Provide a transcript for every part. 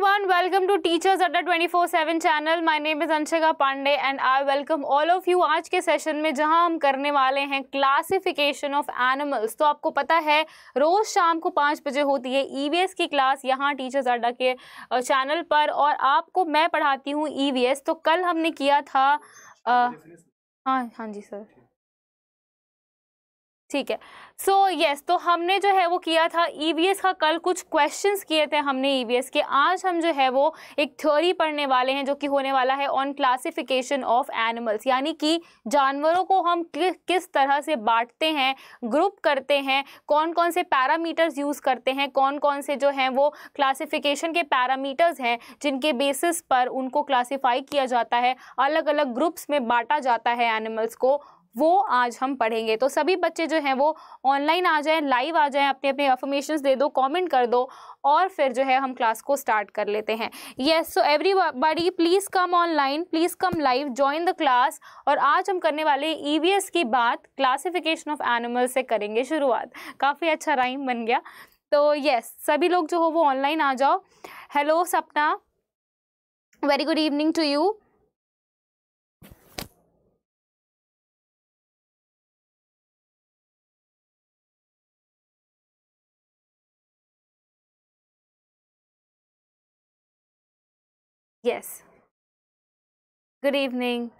everyone welcome to teachers at the 24/7 channel my name is anshika pandey and i welcome all of you आज के session में जहां हम करने वाले हैं क्लासिफिकेशन ऑफ एनिमल्स तो आपको पता है रोज शाम को पाँच बजे होती है ईवीएस e की क्लास यहां टीचर्स अड्डा के चैनल पर और आपको मैं पढ़ाती हूं ईवीएस e तो कल हमने किया था आ, हाँ हाँ जी सर ठीक है सो so, येस yes, तो हमने जो है वो किया था ई e का कल कुछ क्वेश्चंस किए थे हमने ई e के आज हम जो है वो एक थ्योरी पढ़ने वाले हैं जो कि होने वाला है ऑन क्लासिफिकेशन ऑफ एनिमल्स यानी कि जानवरों को हम कि, किस तरह से बांटते हैं ग्रुप करते हैं कौन कौन से पैरामीटर्स यूज़ करते हैं कौन कौन से जो हैं वो क्लासीफिकेशन के पैरामीटर्स हैं जिनके बेसिस पर उनको क्लासीफाई किया जाता है अलग अलग ग्रुप्स में बांटा जाता है एनिमल्स को वो आज हम पढ़ेंगे तो सभी बच्चे जो हैं वो ऑनलाइन आ जाएं लाइव आ जाएं अपने अपने अफर्मेशन दे दो कमेंट कर दो और फिर जो है हम क्लास को स्टार्ट कर लेते हैं yes so everybody please come online please come live join the class और आज हम करने वाले ई e की बात क्लासिफिकेशन ऑफ एनिमल से करेंगे शुरुआत काफ़ी अच्छा राइम बन गया तो येस सभी लोग जो हो वो ऑनलाइन आ जाओ hello Sapna very good evening to you Yes. Good evening.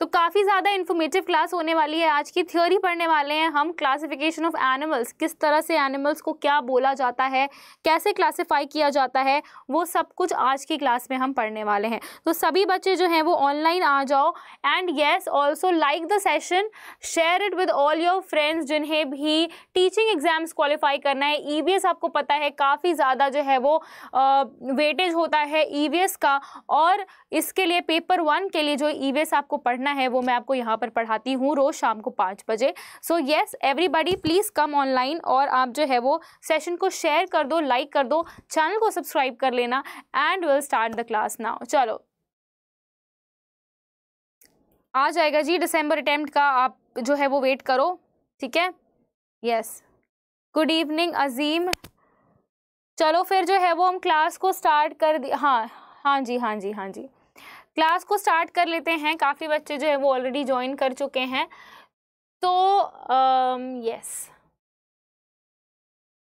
तो काफ़ी ज़्यादा इन्फॉर्मेटिव क्लास होने वाली है आज की थ्योरी पढ़ने वाले हैं हम क्लासिफिकेशन ऑफ एनिमल्स किस तरह से एनिमल्स को क्या बोला जाता है कैसे क्लासिफाई किया जाता है वो सब कुछ आज की क्लास में हम पढ़ने वाले हैं तो सभी बच्चे जो हैं वो ऑनलाइन आ जाओ and yes also like the session share it with all your friends जिन्हें भी टीचिंग एग्जाम्स क्वालिफाई करना है ई e आपको पता है काफ़ी ज़्यादा जो है वो वेटेज होता है ई e का और इसके लिए पेपर वन के लिए जो ई e आपको पढ़ना करना है वो मैं आपको यहाँ पर पढ़ाती हूँ रोज़ शाम को पाँच बजे so yes everybody please come online और आप जो है वो सेशन को शेयर कर दो लाइक कर दो चैनल को सब्सक्राइब कर लेना and will start the class now चलो आ जाएगा जी डिसम्बर अटैम्प्ट का आप जो है वो वेट करो ठीक है यस गुड इवनिंग अजीम चलो फिर जो है वो हम क्लास को स्टार्ट कर दी हाँ हाँ जी हाँ जी हाँ जी क्लास को स्टार्ट कर लेते हैं काफ़ी बच्चे जो है वो ऑलरेडी ज्वाइन कर चुके हैं तो यस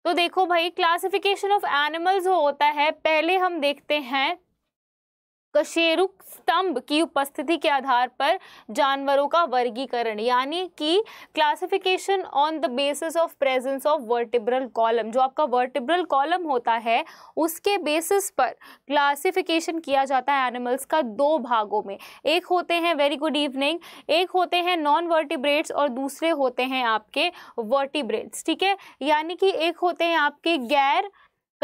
तो देखो भाई क्लासिफिकेशन ऑफ एनिमल्स जो होता है पहले हम देखते हैं कशेरुक स्तंभ की उपस्थिति के आधार पर जानवरों का वर्गीकरण यानी कि classification on the basis of presence of vertebral column जो आपका वर्टिब्रल कॉलम होता है उसके बेसिस पर क्लासिफिकेशन किया जाता है एनिमल्स का दो भागों में एक होते हैं वेरी गुड इवनिंग एक होते हैं नॉन वर्टिब्रेट्स और दूसरे होते हैं आपके वर्टिब्रेट्स ठीक है यानी कि एक होते हैं आपके गैर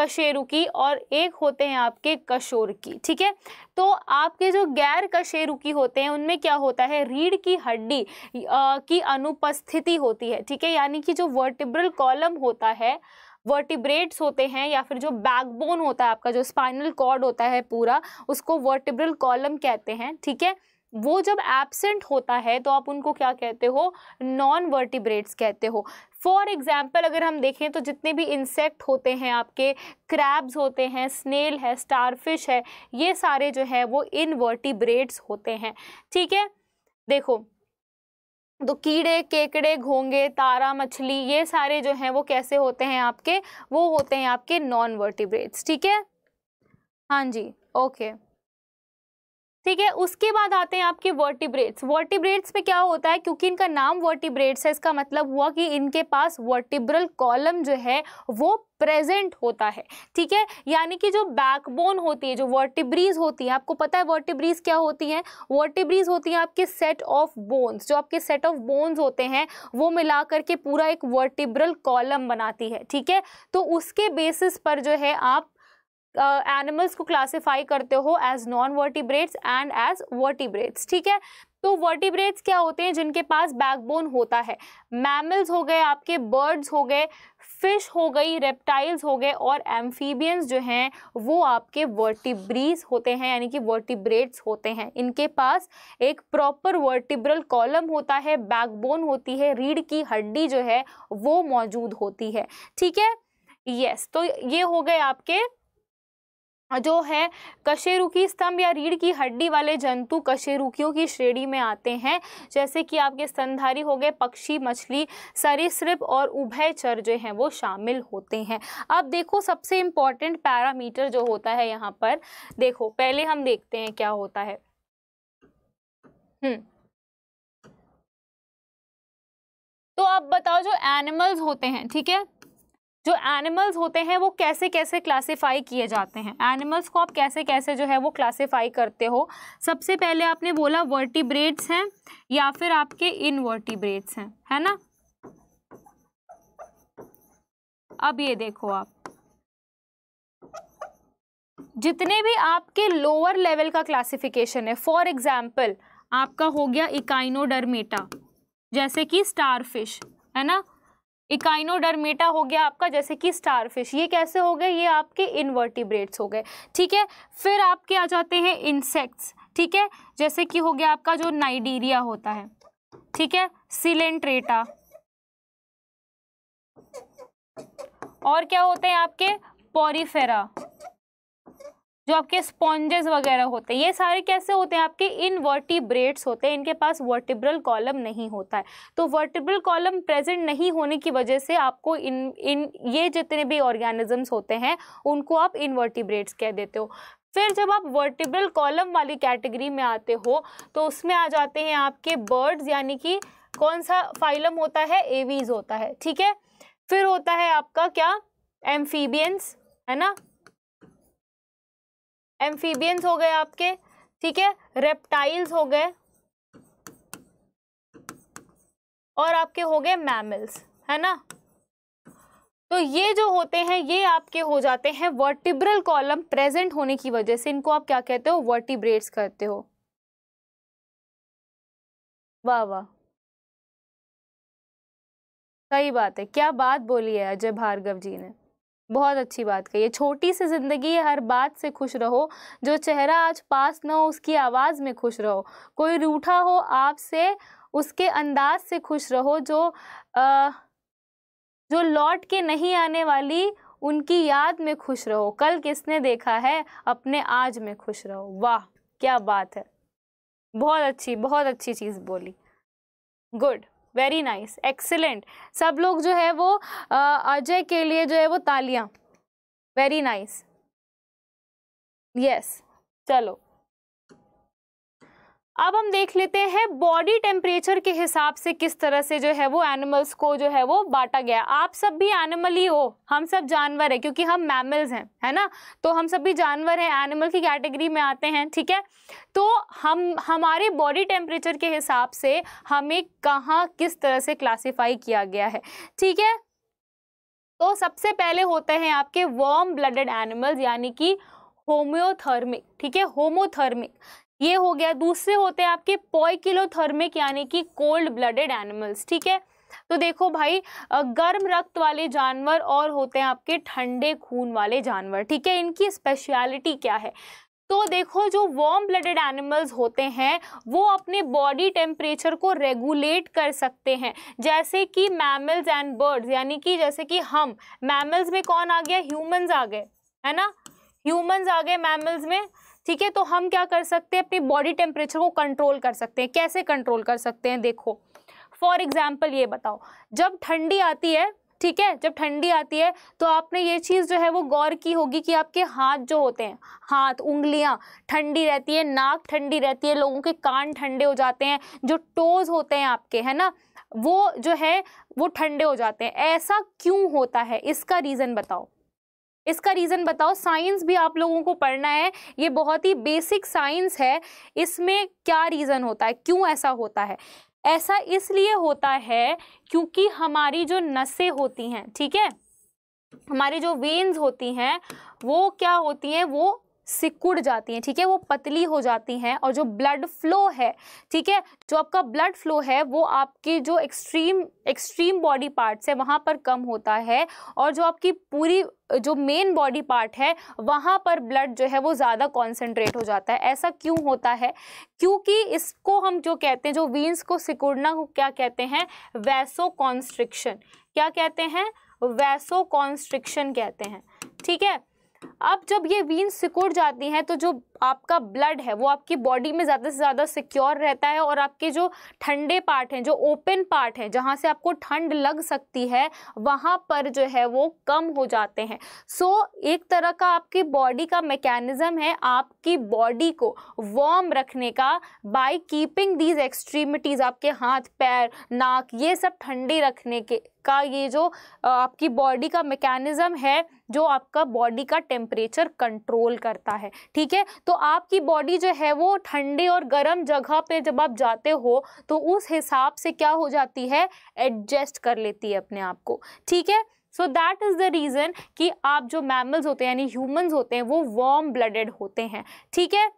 कशेरुकी और एक होते हैं आपके कशोरकी ठीक है तो आपके जो गैर कशेरुकी होते हैं उनमें क्या होता है रीढ़ की हड्डी की अनुपस्थिति होती है ठीक है यानी कि जो वर्टिब्रल कॉलम होता है वर्टिब्रेट्स होते हैं या फिर जो बैकबोन होता है आपका जो स्पाइनल कॉर्ड होता है पूरा उसको वर्टिब्रल कॉलम कहते हैं ठीक है वो जब एबसेंट होता है तो आप उनको क्या कहते हो नॉन वर्टिब्रेट्स कहते हो फॉर एग्जाम्पल अगर हम देखें तो जितने भी इंसेक्ट होते हैं आपके क्रैब्स होते हैं स्नेल है स्टारफिश है ये सारे जो है वो इनवर्टिब्रेट्स होते हैं ठीक है देखो तो कीड़े केकड़े घोंगे तारा मछली ये सारे जो हैं वो कैसे होते हैं आपके वो होते हैं आपके नॉन वर्टिब्रेट्स ठीक है हाँ जी ओके okay. ठीक है उसके बाद आते हैं आपके वर्टिब्रेट्स वर्टिब्रेट्स पे क्या होता है क्योंकि इनका नाम वर्टिब्रेट्स है इसका मतलब हुआ कि इनके पास वर्टिब्रल कॉलम जो है वो प्रेजेंट होता है ठीक है यानी कि जो बैकबोन होती है जो वर्टिब्रीज होती है आपको पता है वर्टिब्रीज क्या होती हैं वर्टिब्रीज होती हैं आपके सेट ऑफ बोन्स जो आपके सेट ऑफ बोन्स होते हैं वो मिला करके पूरा एक वर्टिब्रल कॉलम बनाती है ठीक है तो उसके बेसिस पर जो है आप एनिमल्स को क्लासिफाई करते हो as non vertebrates and as vertebrates ठीक है तो वर्टिब्रेट्स क्या होते हैं जिनके पास बैकबोन होता है मैमल्स हो गए आपके बर्ड्स हो गए फिश हो गई रेप्टाइल्स हो गए और एम्फीबियंस जो हैं वो आपके वर्टिब्रीज होते हैं यानी कि वर्टिब्रेट्स होते हैं इनके पास एक प्रॉपर वर्टिब्रल कॉलम होता है बैकबोन होती है रीढ़ की हड्डी जो है वो मौजूद होती है ठीक है यस तो ये हो गए आपके जो है कशेरुकी स्तंभ या रीढ़ की हड्डी वाले जंतु कशेरुकियों की श्रेणी में आते हैं जैसे कि आपके स्तनधारी हो गए पक्षी मछली सरीसृप और उभयचर जो हैं वो शामिल होते हैं अब देखो सबसे इम्पॉर्टेंट पैरामीटर जो होता है यहाँ पर देखो पहले हम देखते हैं क्या होता है हम्म तो आप बताओ जो एनिमल्स होते हैं ठीक है जो एनिमल्स होते हैं वो कैसे कैसे क्लासीफाई किए जाते हैं एनिमल्स को आप कैसे कैसे जो है वो क्लासीफाई करते हो सबसे पहले आपने बोला वर्टिब्रेड्स हैं या फिर आपके इनवर्टिब्रेट्स हैं है ना अब ये देखो आप जितने भी आपके लोअर लेवल का क्लासिफिकेशन है फॉर एग्जाम्पल आपका हो गया इकाइनोडर्मेटा जैसे कि स्टारफिश है ना इकाइनोडर्मेटा हो गया आपका जैसे कि स्टारफिश ये कैसे हो गए ये आपके इनवर्टिब्रेट्स हो गए ठीक है फिर आपके आ जाते हैं इंसेक्ट्स ठीक है जैसे कि हो गया आपका जो नाइडीरिया होता है ठीक है सिलेंट्रेटा और क्या होते हैं आपके पॉरीफेरा जो आपके स्पॉन्जेस वगैरह होते हैं ये सारे कैसे होते हैं आपके इनवर्टिब्रेट्स होते हैं इनके पास वर्टिब्रल कॉलम नहीं होता है तो वर्टिब्रल कॉलम प्रेजेंट नहीं होने की वजह से आपको इन इन ये जितने भी ऑर्गेनिजम्स होते हैं उनको आप इनवर्टिब्रेट्स कह देते हो फिर जब आप वर्टिब्रल कॉलम वाली कैटेगरी में आते हो तो उसमें आ जाते हैं आपके बर्ड्स यानी कि कौन सा फाइलम होता है एवीज होता है ठीक है फिर होता है आपका क्या एम्फीबियंस है ना एम्फीबियंस हो गए आपके ठीक है रेप्टाइल्स हो गए और आपके हो गए मैमल्स है ना तो ये जो होते हैं ये आपके हो जाते हैं वर्टिब्रल कॉलम प्रेजेंट होने की वजह से इनको आप क्या कहते हो वर्टिब्रेट्स करते हो वाह वाह सही बात है क्या बात बोली है अजय भार्गव जी ने बहुत अच्छी बात कही है छोटी सी ज़िंदगी है हर बात से खुश रहो जो चेहरा आज पास ना हो उसकी आवाज़ में खुश रहो कोई रूठा हो आपसे उसके अंदाज से खुश रहो जो आ, जो लौट के नहीं आने वाली उनकी याद में खुश रहो कल किसने देखा है अपने आज में खुश रहो वाह क्या बात है बहुत अच्छी बहुत अच्छी चीज़ बोली गुड वेरी नाइस एक्सेलेंट सब लोग जो है वो अजय के लिए जो है वो तालियां वेरी नाइस यस चलो अब हम देख लेते हैं बॉडी टेम्परेचर के हिसाब से किस तरह से जो है वो एनिमल्स को जो है वो बांटा गया आप सब भी एनिमल ही हो हम सब जानवर है क्योंकि हम मैमल्स हैं है ना तो हम सब भी जानवर हैं एनिमल की कैटेगरी में आते हैं ठीक है तो हम हमारे बॉडी टेम्परेचर के हिसाब से हमें कहाँ किस तरह से क्लासीफाई किया गया है ठीक है तो सबसे पहले होते हैं आपके वॉर्म ब्लडेड एनिमल्स यानी कि होम्योथर्मिक ठीक है होमोथर्मिक ये हो गया दूसरे होते हैं आपके पॉइकिलोथर्मिक यानी कि कोल्ड ब्लडेड एनिमल्स ठीक है तो देखो भाई गर्म रक्त वाले जानवर और होते हैं आपके ठंडे खून वाले जानवर ठीक है इनकी स्पेशलिटी क्या है तो देखो जो वार्म ब्लडेड एनिमल्स होते हैं वो अपने बॉडी टेम्परेचर को रेगुलेट कर सकते हैं जैसे कि मैमल्स एंड बर्ड्स यानी कि जैसे कि हम मैमल्स में कौन आ गया ह्यूमंस आ गए है ना ह्यूमंस आ गए मैमल्स में ठीक है तो हम क्या कर सकते हैं अपनी बॉडी टेम्परेचर को कंट्रोल कर सकते हैं कैसे कंट्रोल कर सकते हैं देखो फॉर एग्जाम्पल ये बताओ जब ठंडी आती है ठीक है जब ठंडी आती है तो आपने ये चीज़ जो है वो गौर की होगी कि आपके हाथ जो होते हैं हाथ उंगलियां ठंडी रहती है नाक ठंडी रहती है लोगों के कान ठंडे हो जाते हैं जो टोज़ होते हैं आपके है ना वो जो है वो ठंडे हो जाते हैं ऐसा क्यों होता है इसका रीज़न बताओ इसका रीज़न बताओ साइंस भी आप लोगों को पढ़ना है ये बहुत ही बेसिक साइंस है इसमें क्या रीज़न होता है क्यों ऐसा होता है ऐसा इसलिए होता है क्योंकि हमारी जो नसें होती हैं ठीक है हमारी जो वेन्स होती हैं वो क्या होती हैं वो सिकुड़ जाती हैं ठीक है वो पतली हो जाती हैं और जो ब्लड फ्लो है ठीक है जो आपका ब्लड फ्लो है वो आपकी जो एक्सट्रीम एक्सट्रीम बॉडी पार्ट्स है वहाँ पर कम होता है और जो आपकी पूरी जो मेन बॉडी पार्ट है वहाँ पर ब्लड जो है वो ज़्यादा कॉन्सेंट्रेट हो जाता है ऐसा क्यों होता है क्योंकि इसको हम जो कहते हैं जो वीन्स को सिकुड़ना को क्या कहते हैं वैसो कॉन्स्ट्रिक्शन क्या कहते हैं वैसो कॉन्स्ट्रिक्शन कहते हैं ठीक है अब जब ये वीन सिकुड़ जाती हैं तो जो आपका ब्लड है वो आपकी बॉडी में ज़्यादा से ज़्यादा सिक्योर रहता है और आपके जो ठंडे पार्ट हैं जो ओपन पार्ट हैं जहाँ से आपको ठंड लग सकती है वहाँ पर जो है वो कम हो जाते हैं सो so, एक तरह का आपकी बॉडी का मैकेनिज़्म है आपकी बॉडी को वॉर्म रखने का बाय कीपिंग दीज एक्सट्रीमिटीज़ आपके हाथ पैर नाक ये सब ठंडे रखने के का ये जो आपकी बॉडी का मैकेनिज़्म है जो आपका बॉडी का टेम्परेचर कंट्रोल करता है ठीक है तो आपकी बॉडी जो है वो ठंडे और गर्म जगह पे जब आप जाते हो तो उस हिसाब से क्या हो जाती है एडजस्ट कर लेती है अपने आप को ठीक है so that is the reason कि आप जो मैमल्स होते हैं यानी ह्यूमंस होते हैं वो वार्म ब्लडेड होते हैं ठीक है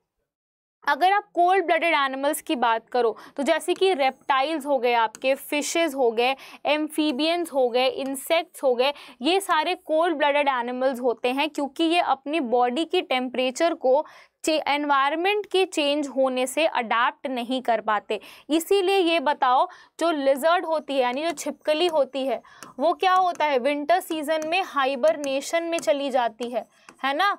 अगर आप कोल्ड ब्लडेड एनिमल्स की बात करो तो जैसे कि रेप्टाइल्स हो गए आपके फिशेस हो गए एम्फीबियंस हो गए इंसेक्ट्स हो गए ये सारे कोल्ड ब्लडेड एनिमल्स होते हैं क्योंकि ये अपनी बॉडी की टेम्परेचर को एनवायरमेंट के चेंज होने से अडाप्ट नहीं कर पाते इसीलिए ये बताओ जो लिजर्ड होती है यानी जो छिपकली होती है वो क्या होता है विंटर सीजन में हाइबरनेशन में चली जाती है है ना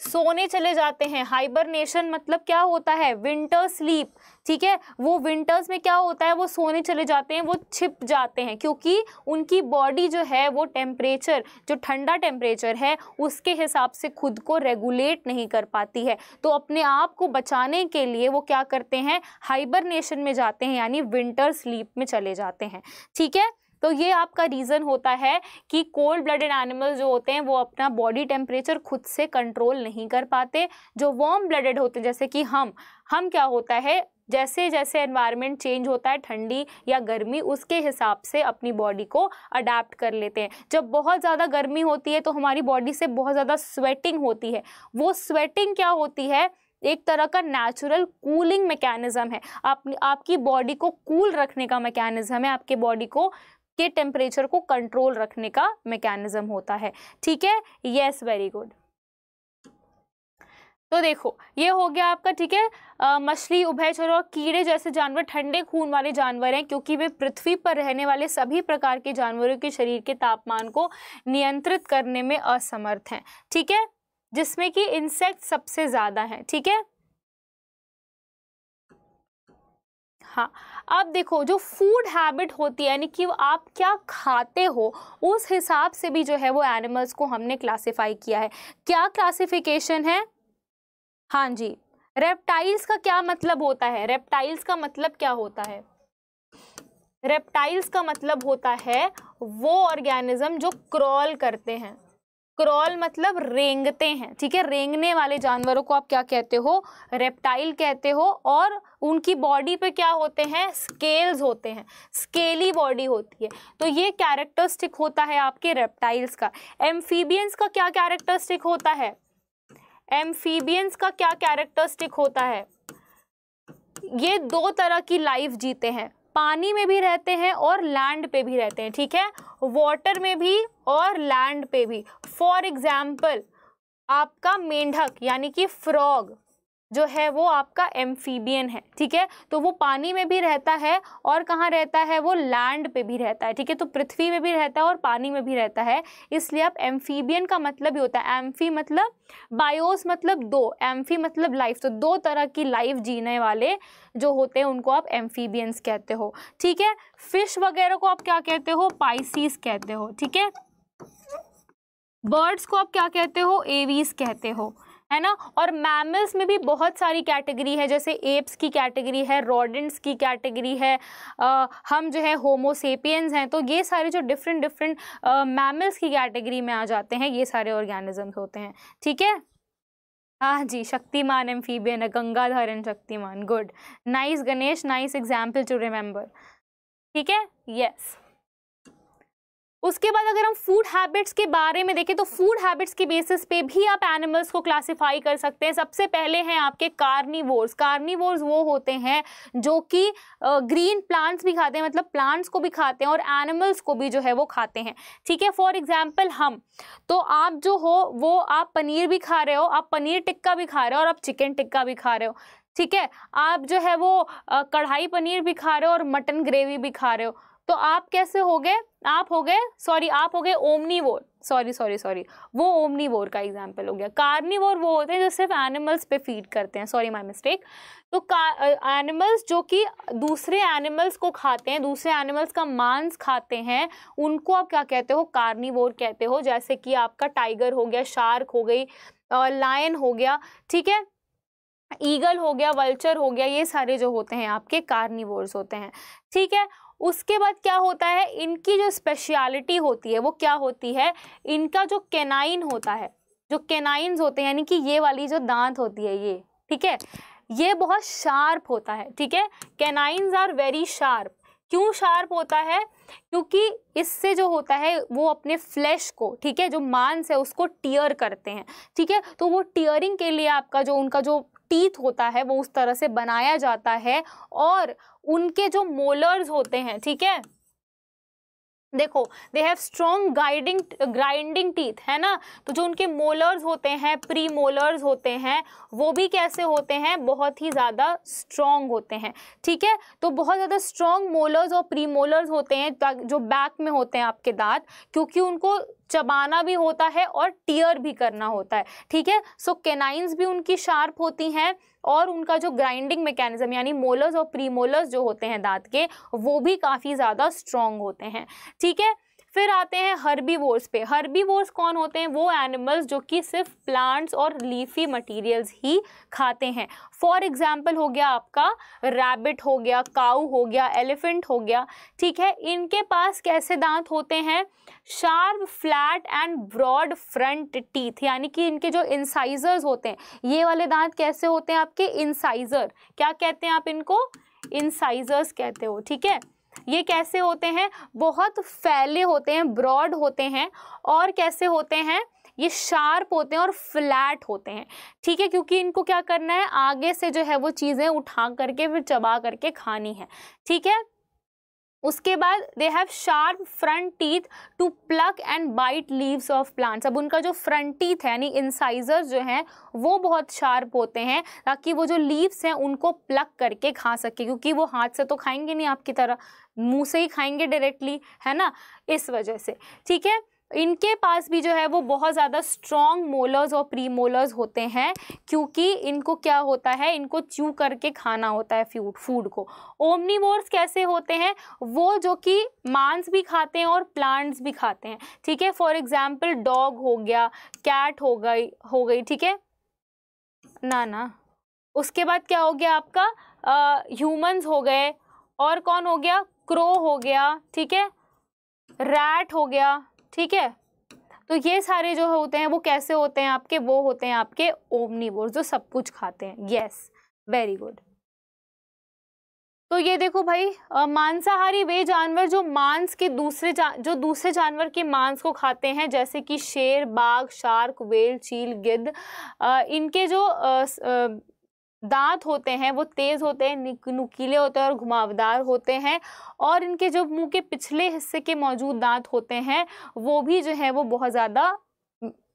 सोने चले जाते हैं हाइबरनेशन मतलब क्या होता है विंटर स्लीप ठीक है वो विंटर्स में क्या होता है वो सोने चले जाते हैं वो छिप जाते हैं क्योंकि उनकी बॉडी जो है वो टेम्परेचर जो ठंडा टेम्परेचर है उसके हिसाब से खुद को रेगुलेट नहीं कर पाती है तो अपने आप को बचाने के लिए वो क्या करते हैं हाइबरनेशन में जाते हैं यानी विंटर स्लीप में चले जाते हैं ठीक है तो ये आपका रीज़न होता है कि कोल्ड ब्लडेड एनिमल जो होते हैं वो अपना बॉडी टेम्परेचर खुद से कंट्रोल नहीं कर पाते जो वॉर्म ब्लडेड होते हैं जैसे कि हम हम क्या होता है जैसे जैसे एनवायरनमेंट चेंज होता है ठंडी या गर्मी उसके हिसाब से अपनी बॉडी को अडेप्ट कर लेते हैं जब बहुत ज़्यादा गर्मी होती है तो हमारी बॉडी से बहुत ज़्यादा स्वेटिंग होती है वो स्वेटिंग क्या होती है एक तरह का नेचुरल कूलिंग मैकेनिज़्म है आप, आपकी बॉडी को कूल रखने का मैकेनिज़्म है आपके बॉडी को के टेम्परेचर को कंट्रोल रखने का मैकेनिज्म होता है ठीक है यस वेरी गुड तो देखो ये हो गया आपका ठीक है मछली उभयचर और कीड़े जैसे जानवर ठंडे खून वाले जानवर हैं क्योंकि वे पृथ्वी पर रहने वाले सभी प्रकार के जानवरों के शरीर के तापमान को नियंत्रित करने में असमर्थ हैं ठीक है जिसमें कि इंसेक्ट सबसे ज़्यादा हैं ठीक है हाँ अब देखो जो फूड हैबिट होती है यानी कि आप क्या खाते हो उस हिसाब से भी जो है वो एनिमल्स को हमने क्लासिफाई किया है क्या क्लासिफिकेशन है हाँ जी रेप्टाइल्स का क्या मतलब होता है रेप्टाइल्स का मतलब क्या होता है रेप्टाइल्स का मतलब होता है वो ऑर्गेनिज्म जो क्रॉल करते हैं क्रॉल मतलब रेंगते हैं ठीक है रेंगने वाले जानवरों को आप क्या कहते हो रेप्टाइल कहते हो और उनकी बॉडी पे क्या होते हैं स्केल्स होते हैं स्केली बॉडी होती है तो ये कैरेक्टरिस्टिक होता है आपके रेप्टाइल्स का एम्फीबियंस का क्या कैरेक्टरिस्टिक होता है एम्फीबियंस का क्या कैरेक्टरिस्टिक होता है ये दो तरह की लाइफ जीते हैं पानी में भी रहते हैं और लैंड पे भी रहते हैं ठीक है वाटर में भी और लैंड पे भी फॉर एग्जाम्पल आपका मेंढक यानी कि फ्रॉग जो है वो आपका एम्फीबियन है ठीक है तो वो पानी में भी रहता है और कहाँ रहता है वो लैंड पे भी रहता है ठीक है तो पृथ्वी में भी रहता है और पानी में भी रहता है इसलिए आप एम्फीबियन का मतलब ही होता है एम्फी मतलब बायोस मतलब दो एम्फी मतलब लाइफ तो दो तरह की लाइफ जीने वाले जो होते हैं उनको आप एम्फीबियंस कहते हो ठीक है फिश वगैरह को आप क्या कहते हो पाइसिस कहते हो ठीक है बर्ड्स को आप क्या कहते हो एवीज कहते हो है ना और मैमल्स में भी बहुत सारी कैटेगरी है जैसे एप्स की कैटेगरी है रॉडेंट्स की कैटेगरी है आ, हम जो है होमोसेपियंस हैं तो ये सारे जो डिफरेंट डिफरेंट मैमल्स की कैटेगरी में आ जाते हैं ये सारे ऑर्गेनिजम्स होते हैं ठीक है हाँ जी शक्तिमान एम है Gangadhar and Shaktimaan good nice Ganesh nice example to remember ठीक है यस उसके बाद अगर हम फूड हैबिट्स के बारे में देखें तो फूड हैबिट्स के बेसिस पे भी आप एनिमल्स को क्लासिफाई कर सकते हैं सबसे पहले हैं आपके कार्निवोर्स कार्निवोर्स वो होते हैं जो कि ग्रीन प्लांट्स भी खाते हैं मतलब प्लांट्स को भी खाते हैं और एनिमल्स को भी जो है वो खाते हैं ठीक है फॉर एग्जाम्पल हम तो आप जो हो वो आप पनीर भी खा रहे हो आप पनीर टिक्का भी खा रहे हो और आप चिकन टिक्का भी खा रहे हो ठीक है आप जो है वो कढ़ाई पनीर भी खा रहे हो और मटन ग्रेवी भी खा रहे हो तो आप कैसे हो गए आप हो गए सॉरी आप हो गए वोर सॉरी सॉरी सॉरी वो ओमनी वोर का एग्जाम्पल हो गया कार्नी वो होते हैं जो सिर्फ एनिमल्स पे फीड करते हैं सॉरी माई मिस्टेक तो एनिमल्स जो कि दूसरे एनिमल्स को खाते हैं दूसरे एनिमल्स का मांस खाते हैं उनको आप क्या कहते हो कार्निवोर कहते हो जैसे कि आपका टाइगर हो गया शार्क हो गई लायन हो गया ठीक है ईगल हो गया वल्चर हो गया ये सारे जो होते हैं आपके कार्निवोर्स होते हैं ठीक है उसके बाद क्या होता है इनकी जो स्पेशलिटी होती है वो क्या होती है इनका जो केनाइन होता है जो केनाइन्स होते हैं यानी कि ये वाली जो दांत होती है ये ठीक है ये बहुत शार्प होता है ठीक है केनाइन्स आर वेरी शार्प क्यों शार्प होता है क्योंकि इससे जो होता है वो अपने फ्लैश को ठीक है जो मांस है उसको टीयर करते हैं ठीक है तो वो टीयरिंग के लिए आपका जो उनका जो टीथ होता है वो उस तरह से बनाया जाता है और उनके जो मोलर्स होते हैं ठीक है देखो they have strong guiding grinding teeth है ना तो जो उनके मोलर्स होते हैं प्री मोलर्स होते हैं वो भी कैसे होते हैं बहुत ही ज़्यादा स्ट्रॉन्ग होते हैं ठीक है तो बहुत ज़्यादा स्ट्रॉन्ग मोलर्स और प्री मोलर्स होते हैं जो बैक में होते हैं आपके दांत क्योंकि उनको चबाना भी होता है और टीयर भी करना होता है ठीक है सो केनाइंस भी उनकी शार्प होती हैं और उनका जो ग्राइंडिंग मैकेनिज्म यानी मोलर्स और प्रीमोलर्स जो होते हैं दांत के वो भी काफ़ी ज़्यादा स्ट्रॉन्ग होते हैं ठीक है फिर आते हैं वोर्स पे वोर्स कौन होते हैं वो एनिमल्स जो कि सिर्फ प्लांट्स और लीफी मटेरियल्स ही खाते हैं फॉर एग्जाम्पल हो गया आपका रैबिट हो गया काऊ हो गया एलिफेंट हो गया ठीक है इनके पास कैसे दांत होते हैं sharp flat and broad front teeth यानी कि इनके जो इंसाइजर्स होते हैं ये वाले दांत कैसे होते हैं आपके इंसाइजर क्या कहते हैं आप इनको इंसाइजर्स कहते हो ठीक है ये कैसे होते हैं बहुत फैले होते हैं ब्रॉड होते हैं और कैसे होते हैं ये शार्प होते हैं और फ्लैट होते हैं ठीक है क्योंकि इनको क्या करना है आगे से जो है वो चीज़ें उठा करके फिर चबा करके खानी है ठीक है उसके बाद they have sharp front teeth to pluck and bite leaves off plants अब उनका जो फ्रंट टीथ है यानी इंसाइजर जो हैं वो बहुत शार्प होते हैं ताकि वो जो लीव्स हैं उनको प्लक करके खा सके क्योंकि वो हाथ से तो खाएंगे नहीं आपकी तरह मुंह से ही खाएंगे डायरेक्टली है ना इस वजह से ठीक है इनके पास भी जो है वो बहुत ज़्यादा स्ट्रॉन्ग मोलर्स और प्री मोलर्स होते हैं क्योंकि इनको क्या होता है इनको च्यू करके खाना होता है फ्यूड फूड को ओमनीवोर्स कैसे होते हैं वो जो कि मांस भी खाते हैं और प्लांट्स भी खाते हैं ठीक है फॉर एग्ज़ाम्पल डॉग हो गया कैट हो गई हो गई ठीक है ना ना उसके बाद क्या हो गया आपका ह्यूमंस हो गए और कौन हो गया क्रो हो गया ठीक है रैट हो गया ठीक है तो ये सारे जो होते हैं वो कैसे होते हैं आपके वो होते हैं आपके ओमनीवोर जो सब कुछ खाते हैं यस वेरी गुड तो ये देखो भाई मांसाहारी वे जानवर जो मांस के दूसरे जो दूसरे जानवर के मांस को खाते हैं जैसे कि शेर बाघ शार्क वेल चील गिद्ध इनके जो आ, आ, दांत होते हैं वो तेज़ होते हैं नुकीले होते हैं और घुमावदार होते हैं और इनके जो मुंह के पिछले हिस्से के मौजूद दांत होते हैं वो भी जो है वो बहुत ज़्यादा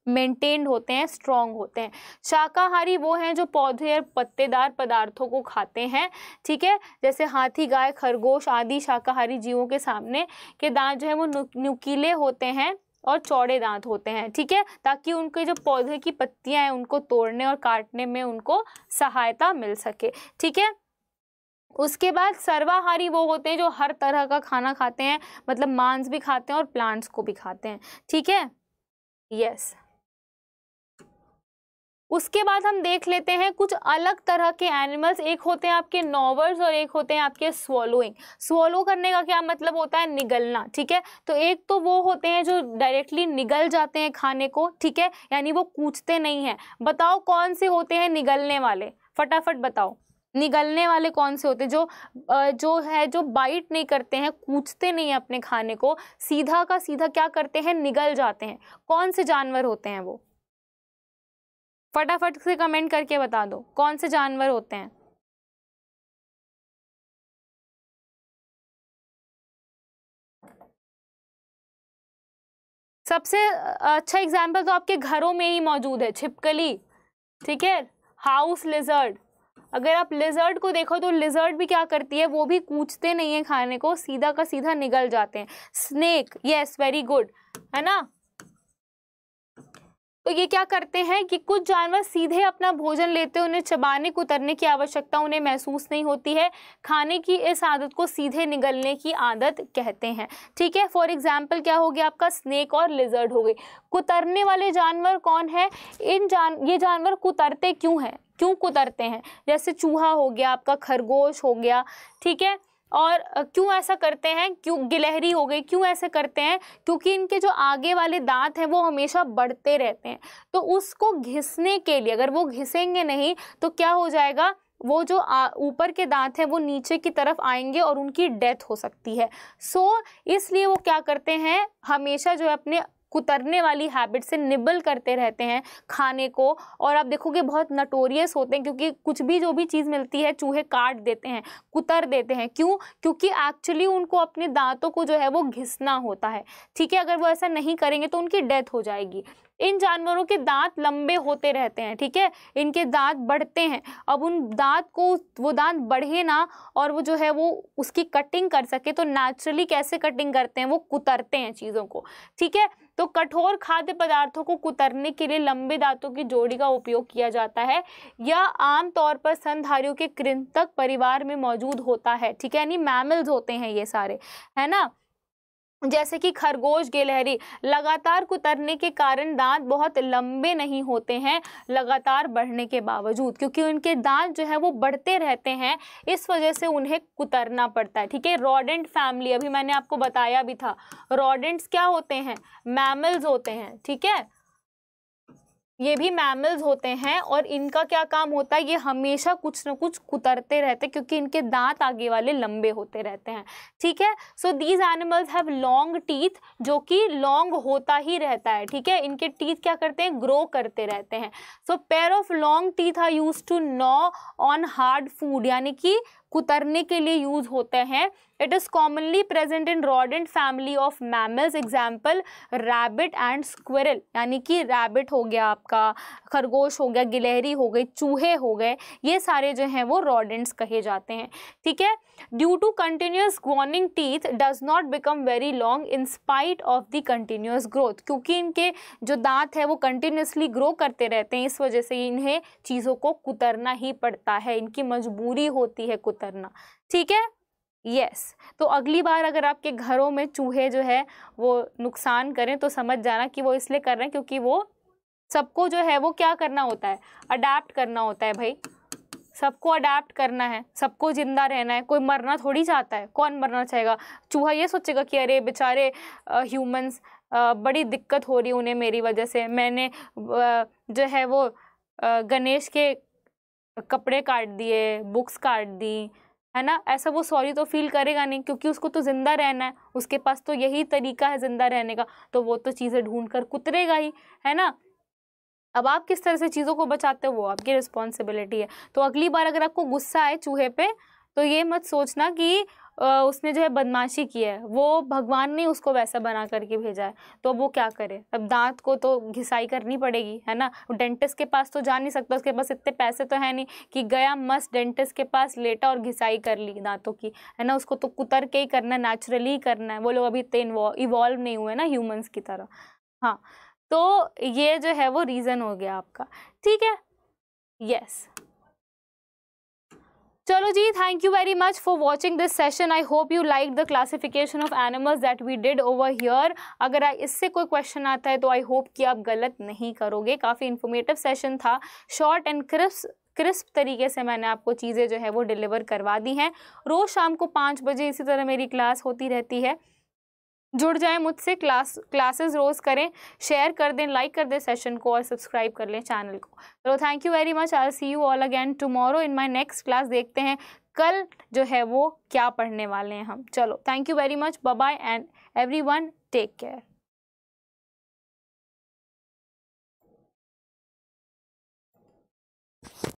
मेंटेन्ड होते हैं स्ट्रॉन्ग होते हैं शाकाहारी वो हैं जो पौधे और पत्तेदार पदार्थों को खाते हैं ठीक है जैसे हाथी गाय खरगोश आदि शाकाहारी जीवों के सामने के दांत जो है वो नुकीले होते हैं और चौड़े दांत होते हैं ठीक है ताकि उनके जो पौधे की पत्तियां हैं उनको तोड़ने और काटने में उनको सहायता मिल सके ठीक है उसके बाद सर्वाहारी वो होते हैं जो हर तरह का खाना खाते हैं मतलब मांस भी खाते हैं और प्लांट्स को भी खाते हैं ठीक है यस उसके बाद हम देख लेते हैं कुछ अलग तरह के एनिमल्स एक होते हैं आपके नॉवर्स और एक होते हैं आपके स्वॉलोइंग स्वॉलो करने का क्या मतलब होता है निगलना ठीक है तो एक तो वो होते हैं जो डायरेक्टली निगल जाते हैं खाने को ठीक है यानी वो कूचते नहीं हैं बताओ कौन से होते हैं निगलने वाले फटाफट बताओ निगलने वाले कौन से होते जो जो है जो बाइट नहीं करते हैं कूचते नहीं अपने खाने को सीधा का सीधा क्या करते हैं निगल जाते हैं कौन से जानवर होते हैं वो फटाफट से कमेंट करके बता दो कौन से जानवर होते हैं सबसे अच्छा एग्जाम्पल तो आपके घरों में ही मौजूद है छिपकली ठीक है हाउस लिजर्ड अगर आप लिजर्ड को देखो तो लिजर्ड भी क्या करती है वो भी कूचते नहीं है खाने को सीधा का सीधा निगल जाते हैं स्नेक यस वेरी गुड है ना तो ये क्या करते हैं कि कुछ जानवर सीधे अपना भोजन लेते हैं उन्हें चबाने कुतरने की आवश्यकता उन्हें महसूस नहीं होती है खाने की इस आदत को सीधे निगलने की आदत कहते हैं ठीक है फॉर एग्जाम्पल क्या हो गया आपका स्नेक और लिजर्ड हो गई कुतरने वाले जानवर कौन है इन जान ये जानवर कुतरते क्यों हैं क्यों कुतरते हैं जैसे चूहा हो गया आपका खरगोश हो गया ठीक है और क्यों ऐसा करते हैं क्यों गिलहरी हो गई क्यों ऐसे करते हैं क्योंकि इनके जो आगे वाले दांत हैं वो हमेशा बढ़ते रहते हैं तो उसको घिसने के लिए अगर वो घिसेंगे नहीं तो क्या हो जाएगा वो जो ऊपर के दांत हैं वो नीचे की तरफ आएंगे और उनकी डेथ हो सकती है सो so, इसलिए वो क्या करते हैं हमेशा जो है अपने कुतरने वाली हैबिट से निबल करते रहते हैं खाने को और आप देखोगे बहुत नटोरियस होते हैं क्योंकि कुछ भी जो भी चीज़ मिलती है चूहे काट देते हैं कुतर देते हैं क्यों क्योंकि एक्चुअली उनको अपने दांतों को जो है वो घिसना होता है ठीक है अगर वो ऐसा नहीं करेंगे तो उनकी डेथ हो जाएगी इन जानवरों के दांत लंबे होते रहते हैं ठीक है इनके दांत बढ़ते हैं अब उन दांत को वो दांत बढ़े ना और वो जो है वो उसकी कटिंग कर सके तो नेचुरली कैसे कटिंग करते हैं वो कुतरते हैं चीज़ों को ठीक है तो कठोर खाद्य पदार्थों को कुतरने के लिए लंबे दांतों की जोड़ी का उपयोग किया जाता है यह आमतौर पर संधारियों के कृंतक परिवार में मौजूद होता है ठीक है यानी मैमल्स होते हैं ये सारे है ना जैसे कि खरगोश गिलहरी लगातार कुतरने के कारण दांत बहुत लंबे नहीं होते हैं लगातार बढ़ने के बावजूद क्योंकि उनके दांत जो है वो बढ़ते रहते हैं इस वजह से उन्हें कुतरना पड़ता है ठीक है रॉडेंट फैमिली अभी मैंने आपको बताया भी था रॉडेंट्स क्या होते हैं मैमल्स होते हैं ठीक है ये भी मैमल्स होते हैं और इनका क्या काम होता है ये हमेशा कुछ ना कुछ कुतरते रहते हैं क्योंकि इनके दांत आगे वाले लंबे होते रहते हैं ठीक है so these animals have long teeth जो कि लॉन्ग होता ही रहता है ठीक है इनके टीथ क्या करते हैं ग्रो करते रहते हैं so pair of long teeth are use to gnaw on hard food यानी कि कुतरने के लिए यूज होते हैं it is commonly present in rodent family of mammals example rabbit and squirrel यानी कि रैबिट हो गया आपका खरगोश हो गया गिलहरी हो गई चूहे हो गए ये सारे जो हैं वो रॉडेंट्स कहे जाते हैं ठीक है due to continuous growing teeth does not become very long in spite of the continuous growth क्योंकि इनके जो दांत है वो कंटिन्यूसली ग्रो करते रहते हैं इस वजह से इन्हें चीज़ों को कुतरना ही पड़ता है इनकी मजबूरी होती है कुतरना ठीक है यस yes. तो अगली बार अगर आपके घरों में चूहे जो है वो नुकसान करें तो समझ जाना कि वो इसलिए कर रहे हैं क्योंकि वो सबको जो है वो क्या करना होता है अडाप्ट करना होता है भाई सबको अडेप्ट करना है सबको ज़िंदा रहना है कोई मरना थोड़ी चाहता है कौन मरना चाहेगा चूहा ये सोचेगा कि अरे बेचारे ह्यूमंस बड़ी दिक्कत हो रही उन्हें मेरी वजह से मैंने आ, जो है वो गणेश के कपड़े काट दिए बुक्स काट दी है ना ऐसा वो सॉरी तो फील करेगा नहीं क्योंकि उसको तो ज़िंदा रहना है उसके पास तो यही तरीका है ज़िंदा रहने का तो वो तो चीज़ें ढूंढ कर कुतरेगा ही है ना अब आप किस तरह से चीज़ों को बचाते हो वो आपकी रिस्पॉन्सिबिलिटी है तो अगली बार अगर आपको गुस्सा आए चूहे पे तो ये मत सोचना कि उसने जो है बदमाशी की है वो भगवान ने उसको वैसा बना करके भेजा है तो अब वो क्या करे अब दांत को तो घिसाई करनी पड़ेगी है ना डेंटिस्ट के पास तो जा नहीं सकता उसके पास इतने पैसे तो है नहीं कि गया मस्त डेंटिस्ट के पास लेटा और घिसाई कर ली दांतों की है ना उसको तो कुतर के ही करना है नेचुरली ही करना है वो लोग अभी इतने इवॉल्व नहीं हुए ना ह्यूमन्स की तरह हाँ तो ये जो है वो रीज़न हो गया आपका ठीक है यस yes. चलो जी thank you very much for watching this session I hope you like the classification of animals that we did over here अगर इससे कोई क्वेश्चन आता है तो आई होप कि आप गलत नहीं करोगे काफ़ी इन्फॉर्मेटिव सेशन था शॉर्ट एंड क्रिस्प क्रिस्प तरीके से मैंने आपको चीज़ें जो है वो डिलीवर करवा दी हैं रोज़ शाम को पाँच बजे इसी तरह मेरी क्लास होती रहती है जुड़ जाएं मुझसे क्लास क्लासेस रोज़ करें शेयर कर दें लाइक कर दें सेशन को और सब्सक्राइब कर लें चैनल को चलो thank you very much I see you all again tomorrow in my next class देखते हैं कल जो है वो क्या पढ़ने वाले हैं हम चलो thank you very much bye and everyone take care